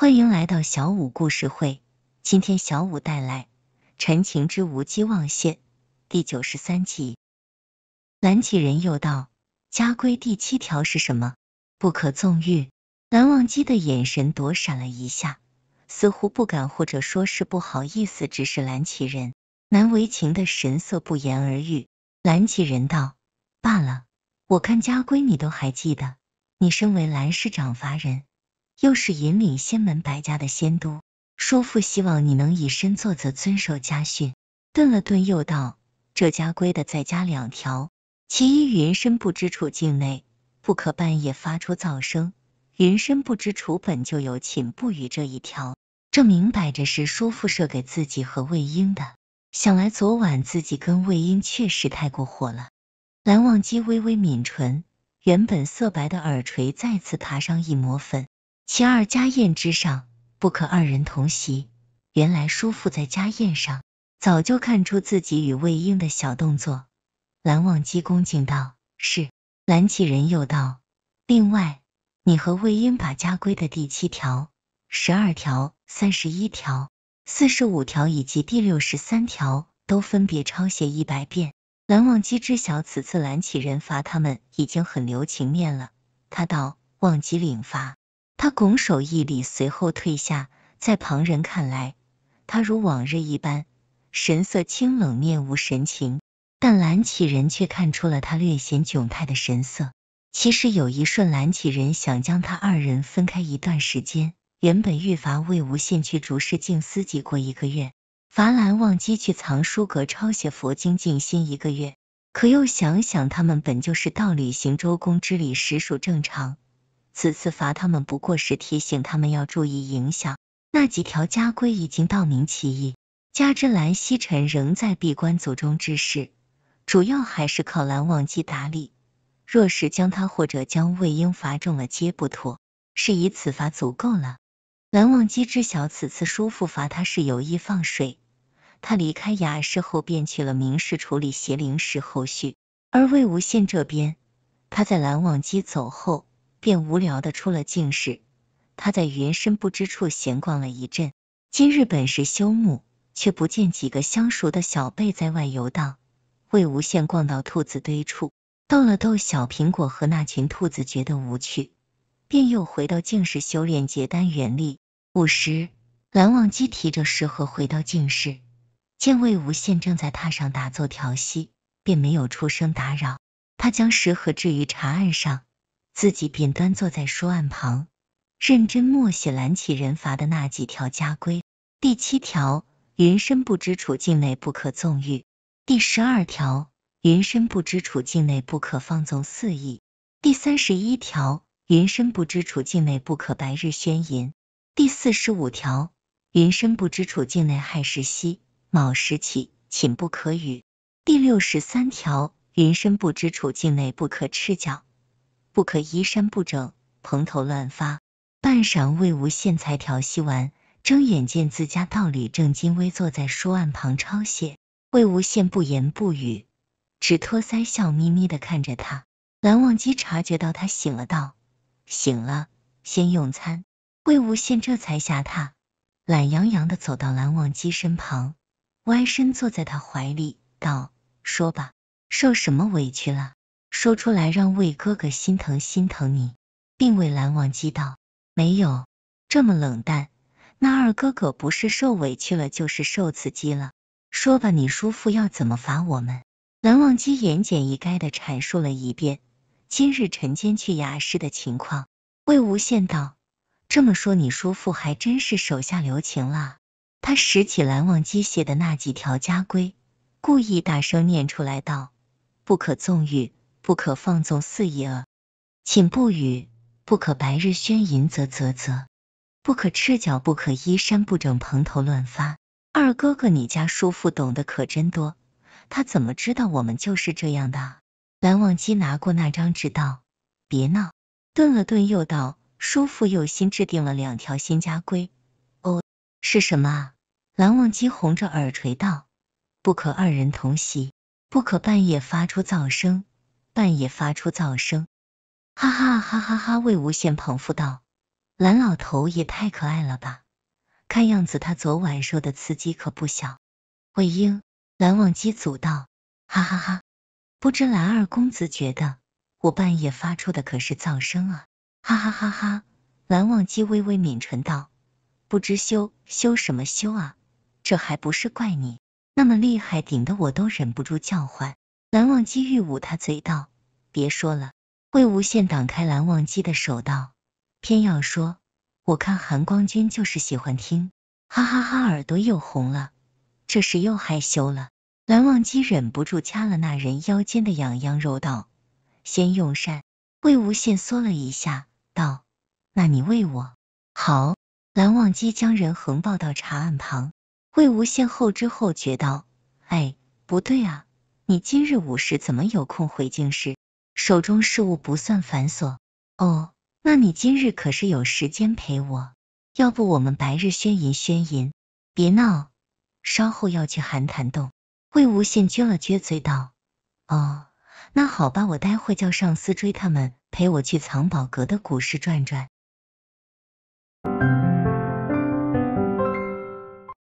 欢迎来到小五故事会。今天小五带来《陈情之无机忘羡第九十三集。蓝启人又道：“家规第七条是什么？不可纵欲。”蓝忘机的眼神躲闪了一下，似乎不敢，或者说是不好意思，只是蓝启人难为情的神色不言而喻。蓝启人道：“罢了，我看家规你都还记得。你身为蓝氏掌法人。”又是引领仙门百家的仙都叔父，希望你能以身作则，遵守家训。顿了顿，又道：“这家规的再加两条，其一云深不知处境内不可半夜发出噪声。云深不知处本就有寝不语这一条，这明摆着是叔父设给自己和魏婴的。想来昨晚自己跟魏婴确实太过火了。”蓝忘机微微抿唇，原本色白的耳垂再次爬上一抹粉。其二，家宴之上不可二人同席。原来叔父在家宴上早就看出自己与魏婴的小动作。蓝忘机恭敬道：“是。”蓝启人又道：“另外，你和魏婴把家规的第七条、十二条、三十一条、四十五条以及第六十三条都分别抄写一百遍。”蓝忘机知晓此次蓝启人罚他们已经很留情面了，他道：“忘机领罚。”他拱手一礼，随后退下。在旁人看来，他如往日一般，神色清冷，面无神情。但蓝启仁却看出了他略显窘态的神色。其实有一瞬，蓝启仁想将他二人分开一段时间。原本欲罚魏无羡去竹室静思己过一个月，罚蓝忘机去藏书阁抄写佛经静心一个月。可又想想，他们本就是道侣，行周公之礼，实属正常。此次罚他们不过是提醒他们要注意影响。那几条家规已经道明其意，加之蓝曦臣仍在闭关祖中之事，主要还是靠蓝忘机打理。若是将他或者将魏婴罚重了，皆不妥，是以此罚足够了。蓝忘机知晓此次叔父罚他是有意放水，他离开雅室后便去了明室处理邪灵事后续。而魏无羡这边，他在蓝忘机走后。便无聊的出了静室，他在云深不知处闲逛了一阵。今日本是休沐，却不见几个相熟的小辈在外游荡。魏无羡逛到兔子堆处，逗了逗小苹果和那群兔子，觉得无趣，便又回到静室修炼结丹元力。午时，蓝忘机提着食盒回到静室，见魏无羡正在榻上打坐调息，便没有出声打扰。他将食盒置于茶案上。自己便端坐在书案旁，认真默写蓝启人罚的那几条家规：第七条，云深不知处境内不可纵欲；第十二条，云深不知处境内不可放纵肆意；第三十一条，云深不知处境内不可白日宣淫；第四十五条，云深不知处境内亥时息，卯时起，寝不可语；第六十三条，云深不知处境内不可赤脚。不可衣衫不整、蓬头乱发。半晌，魏无羡才调息完，睁眼见自家道侣正襟危坐在书案旁抄写。魏无羡不言不语，只托腮笑眯眯的看着他。蓝忘机察觉到他醒了，道：“醒了，先用餐。”魏无羡这才下榻，懒洋洋的走到蓝忘机身旁，歪身坐在他怀里，道：“说吧，受什么委屈了？”说出来让魏哥哥心疼心疼你，并未蓝忘机道没有这么冷淡。那二哥哥不是受委屈了，就是受刺激了。说吧，你叔父要怎么罚我们？蓝忘机言简意赅的阐述了一遍今日晨间去雅室的情况。魏无羡道：“这么说，你叔父还真是手下留情了。”他拾起蓝忘机写的那几条家规，故意大声念出来道：“不可纵欲。”不可放纵肆意耳，寝不语；不可白日喧淫，啧啧啧；不可赤脚，不可衣衫不整、蓬头乱发。二哥哥，你家叔父懂得可真多，他怎么知道我们就是这样的？蓝忘机拿过那张纸道：“别闹。”顿了顿，又道：“叔父又新制定了两条新家规。”哦，是什么？蓝忘机红着耳垂道：“不可二人同席，不可半夜发出噪声。”半夜发出噪声，哈哈哈哈哈！魏无羡捧腹道：“蓝老头也太可爱了吧，看样子他昨晚受的刺激可不小。”魏婴、蓝忘机阻道：“哈哈哈，不知蓝二公子觉得我半夜发出的可是噪声啊？哈哈哈哈！”蓝忘机微微抿唇道：“不知羞，羞什么羞啊？这还不是怪你，那么厉害，顶的我都忍不住叫唤。”蓝忘机欲捂他嘴道：“别说了。”魏无羡挡开蓝忘机的手道：“偏要说。”我看韩光君就是喜欢听，哈哈哈！耳朵又红了，这时又害羞了。蓝忘机忍不住掐了那人腰间的痒痒肉道：“先用膳。”魏无羡缩了一下道：“那你喂我。”好。蓝忘机将人横抱到茶案旁，魏无羡后知后觉道：“哎，不对啊。”你今日午时怎么有空回京市？手中事务不算繁琐。哦，那你今日可是有时间陪我？要不我们白日宣淫宣淫？别闹，稍后要去寒潭洞。魏无羡撅了撅嘴道：“哦，那好吧，我待会叫上司追他们，陪我去藏宝阁的古市转转。”